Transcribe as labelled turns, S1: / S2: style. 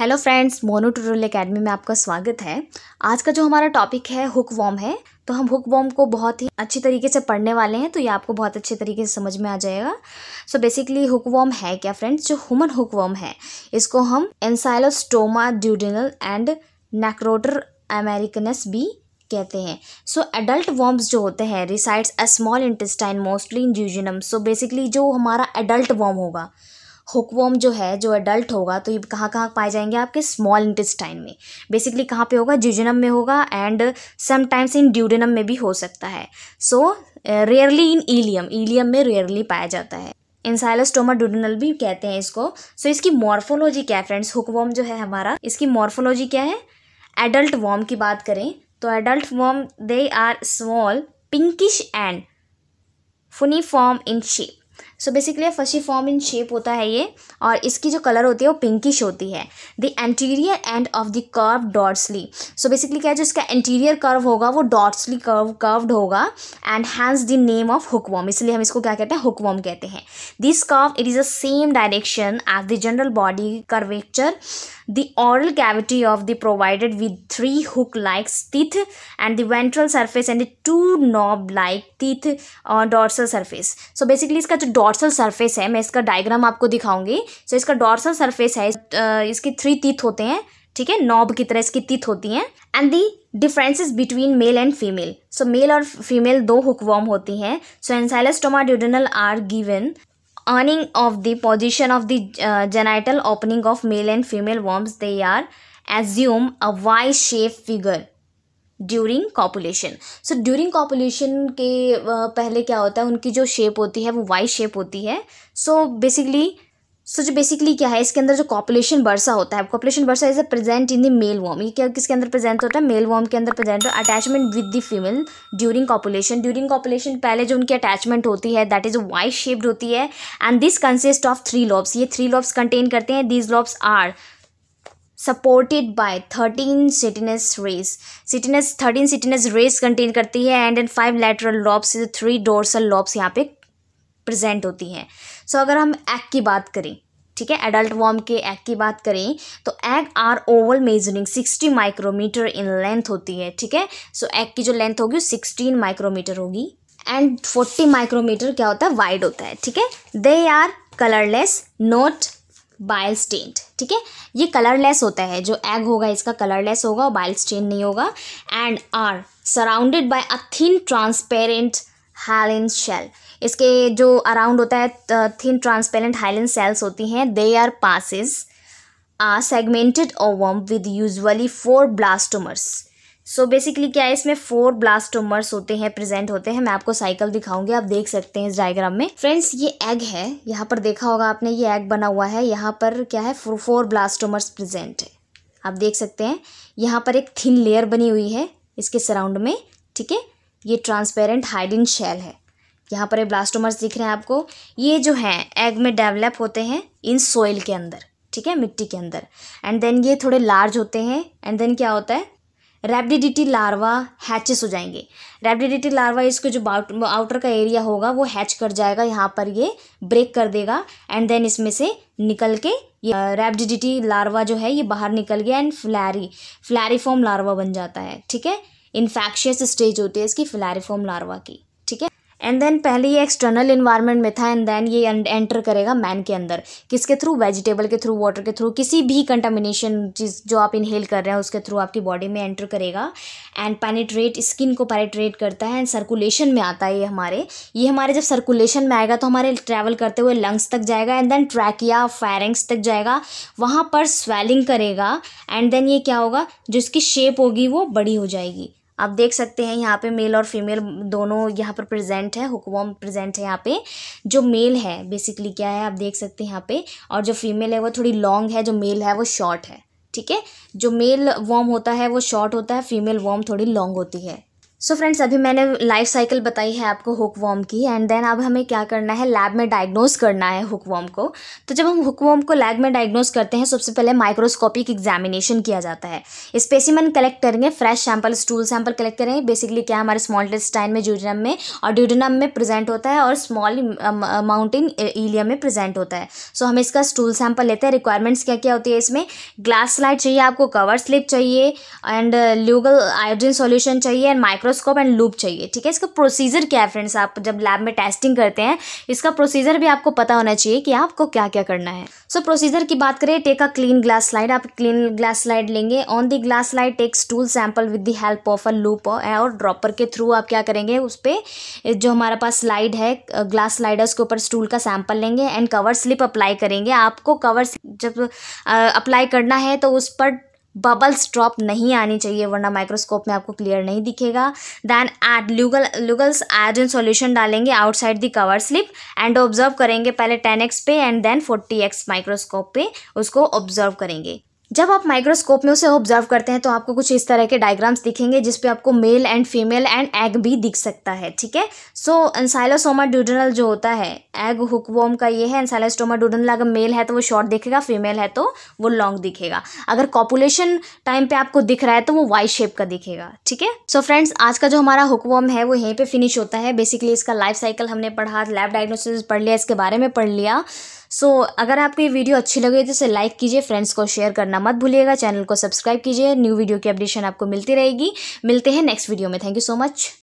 S1: hello friends mono tutorial academy में आपका स्वागत है आज का जो हमारा टॉपिक है हुक वॉम है तो हम हुक वॉम को बहुत ही अच्छी तरीके से पढ़ने वाले हैं तो ये आपको बहुत अच्छे तरीके से समझ में आ जाएगा सो बेसिकली हुक वॉम है क्या फ्रेंड्स जो ह्यूमन हुक वॉम है इसको हम एनसाइलोस्टोमा ड्यूडिनल एंड नेक्रोटर अमेरिकनस भी कहते हैं सो एडल्ट वॉम्स जो होते हैं resides a small intestine mostly in duodenum so basically जो हमारा एडल्ट वॉम होगा हुकवोम जो है जो एडल्ट होगा तो ये कहाँ कहाँ पाए जाएंगे आपके स्मॉल इंटेस्टाइन में बेसिकली कहाँ पे होगा ज्यूजनम में होगा एंड समटाइम्स इन ड्यूडेनम में भी हो सकता है so rarely in ileum ileum में रेयरली पाया जाता है इंसाइलोस्टोमा डुडनल भी कहते हैं इसको सो so, इसकी मॉर्फोलॉजी क्या है फ्रेंड्स हुकवॉम जो है हमारा इसकी मॉर्फोलॉजी क्या है एडल्ट वॉम की बात करें तो adult worm they are small pinkish and fusiform in shape so basically fusiform in shape होता है ये और इसकी जो कलर होती है वो पिंकिश होती है the anterior end of the curve dorsally so basically क्या है जो इसका एंटीरियर कर्व होगा वो डॉट्सली कर्व कर्व्ड होगा and hence the name of hookworm इसलिए हम इसको क्या कहते हैं हुकवॉम कहते हैं this curve it is a same direction as the general body curvature the oral cavity of the provided with three hook like teeth and ventral surface and two knob like knob और dorsal surface so basically इसका जो dorsal surface है मैं इसका diagram आपको दिखाऊंगी so so, इसका dorsal surface है इसके थ्री तिथ होते हैं ठीक है नॉब की तरह इसकी तिथ होती हैं and the differences between male and female so male और फीमेल दो हुकवॉम होती हैं so Ancylostoma duodenale are given earning of the position of the uh, genital opening of male and female worms they are assume a y shaped figure during copulation so during copulation के पहले क्या होता है उनकी जो shape होती है वो वाई शेप होती है सो बेसिकली सो so, जो बेसिकली क्या है इसके अंदर जो कॉपुलेशन बर्सा होता है copulation bursa is a present in the male worm ये क्या किसके अंदर प्रेजेंट होता है मेल वॉम के अंदर प्रेजेंट होता है attachment with the female during copulation during copulation पहले जो उनकी अटैचमेंट होती है दैट इज वाइट शेप्ड होती है and this consist of three lobes ये थ्री लॉब्स कंटेन करते हैं these lobes are supported by thirteen chitinous rays chitinous thirteen chitinous rays contain करती है and and five lateral lobes three dorsal lobes यहाँ पे present होती हैं सो so, अगर हम एग की बात करें ठीक है एडल्ट वॉर्म के एग की बात करें तो egg are oval measuring sixty micrometer in length होती है ठीक है सो एग की जो लेंथ होगी वो सिक्सटीन माइक्रोमीटर होगी एंड फोर्टी माइक्रोमीटर क्या होता है वाइड होता है ठीक है they are colourless not bile stained ठीक है ये कलरलेस होता है जो एग होगा इसका कलरलेस होगा और बाइल स्टेंट नहीं होगा and are surrounded by a thin transparent hyaline shell इसके जो अराउंड होता है थिन ट्रांसपेरेंट हाइलिन सेल्स होती हैं they are passes a segmented ovum with usually four blastomeres so basically क्या है इसमें फोर ब्लास्टोमर्स होते हैं प्रेजेंट होते हैं मैं आपको साइकिल दिखाऊंगी आप देख सकते हैं इस डायग्राम में फ्रेंड्स ये एग है यहाँ पर देखा होगा आपने ये एग बना हुआ है यहाँ पर क्या है फोर ब्लास्टोमर्स प्रेजेंट है आप देख सकते हैं यहाँ पर एक थिन लेयर बनी हुई है इसके सराउंड में ठीक है ये ट्रांसपेरेंट हाइडिन शेल है यहाँ पर ये ब्लास्टोमर्स दिख रहे हैं आपको ये जो हैं एग में डेवलप होते हैं इन सोइल के अंदर ठीक है मिट्टी के अंदर एंड देन ये थोड़े लार्ज होते हैं एंड देन क्या होता है रेपडिडिटी लार्वा हैचेस हो जाएंगे रेपडिडिटी लार्वा इसके जो आउटर का एरिया होगा वो हैच कर जाएगा यहाँ पर ये ब्रेक कर देगा एंड देन इसमें से निकल के ये रेपडिडिटी लार्वा जो है ये बाहर निकल गया एंड फ्लैरी फ्लैरीफॉर्म लार्वा बन जाता है ठीक है इन्फेक्शियस स्टेज होती है इसकी फिलारिफॉर्म लार्वा की ठीक है एंड देन पहले ये एक्सटर्नल इन्वायरमेंट में था एंड देन ये एंटर करेगा मैन के अंदर किसके थ्रू वेजिटेबल के थ्रू वाटर के थ्रू किसी भी कंटामिनेशन चीज जो आप इनहेल कर रहे हैं उसके थ्रू आपकी बॉडी में एंटर करेगा एंड पैनिट्रेट स्किन को पैनिट्रेट करता है एंड सर्कुलेशन में आता है ये हमारे ये हमारे जब सर्कुलेशन में आएगा तो हमारे ट्रैवल करते हुए लंग्स तक जाएगा एंड देन ट्रैकिया फायरिंग्स तक जाएगा वहाँ पर स्वेलिंग करेगा एंड देन ये क्या होगा जो इसकी शेप होगी वो बड़ी हो जाएगी आप देख सकते हैं यहाँ पे मेल और फीमेल दोनों यहाँ पर प्रेजेंट है हुक्म प्रेजेंट है यहाँ पे जो मेल है बेसिकली क्या है आप देख सकते हैं यहाँ पे और जो फीमेल है वो थोड़ी लॉन्ग है जो मेल है वो शॉर्ट है ठीक है जो मेल वॉर्म होता है वो शॉर्ट होता है फीमेल वॉर्म थोड़ी लॉन्ग होती है सो so फ्रेंड्स अभी मैंने लाइफ साइकिल बताई है आपको हुकवॉम की एंड देन अब हमें क्या करना है लैब में डायग्नोस करना है हुकवॉम को तो जब हम हुकवॉम को लैब में डायग्नोस करते हैं सबसे पहले माइक्रोस्कोपिक एग्जामिनेशन किया जाता है स्पेसिमन कलेक्ट करेंगे fresh sample stool sample collect करेंगे बेसिकली क्या हमारे स्मॉल टेस्टाइन में ड्यूडनम में और ड्यूडनम में प्रेजेंट होता है और स्मॉल माउंटेन एलिया में प्रेजेंट होता है सो so, हम इसका स्टूल सैंपल लेते हैं रिक्वायरमेंट्स क्या क्या होती है इसमें ग्लास स्लाइड चाहिए आपको कवर स्लिप चाहिए एंड ल्यूगल आयोजन सोल्यूशन चाहिए and micro microscope and loop चाहिए ठीक है इसका प्रोसीजर क्या है फ्रेंड्स आप जब लैब में टेस्टिंग करते हैं इसका प्रोसीजर भी आपको पता होना चाहिए कि आपको क्या क्या करना है सो so, प्रोसीजर की बात करें take a clean glass slide आप क्लीन ग्लास स्लाइड लेंगे on the glass slide take stool sample with the help of a loop और ड्रॉपर के थ्रू आप क्या करेंगे उस पर जो हमारा पास स्लाइड है ग्लास स्लाइड है उसके ऊपर स्टूल का सैंपल लेंगे एंड कवर स्लिप अप्लाई करेंगे आपको कवर जब अप्लाई करना है तो उस पर बबल्स ड्रॉप नहीं आनी चाहिए वरना माइक्रोस्कोप में आपको क्लियर नहीं दिखेगा then add Lugol Lugol's in solution डालेंगे outside the cover slip and observe करेंगे पहले टेन एक्स पे and then forty X microscope पे उसको ऑब्जर्व करेंगे जब आप माइक्रोस्कोप में उसे ऑब्जर्व करते हैं तो आपको कुछ इस तरह के डायग्राम्स दिखेंगे जिस पे आपको male and female and egg भी दिख सकता है ठीक है सो एनसाइलोसोमा ड्यूडनल जो होता है एग हुकवोम का ये है एनसाइलोस्टोमा ड्यूडनल अगर मेल है तो वो शॉर्ट दिखेगा फीमेल है तो वो लॉन्ग दिखेगा अगर कॉपुलेशन टाइम पर आपको दिख रहा है तो वो वाई शेप का दिखेगा ठीक है सो फ्रेंड्स आज का जो हमारा हुकवोम है वो यहीं पर फिनिश होता है बेसिकली इसका लाइफ साइकिल हमने पढ़ा लैब डायग्नोसिस पढ़ लिया इसके बारे में पढ़ लिया सो so, अगर आपको ये वीडियो अच्छी लगे तो इसे लाइक कीजिए फ्रेंड्स को शेयर करना मत भूलिएगा चैनल को सब्सक्राइब कीजिए न्यू वीडियो की अपडेशन आपको मिलती रहेगी मिलते हैं नेक्स्ट वीडियो में थैंक यू सो मच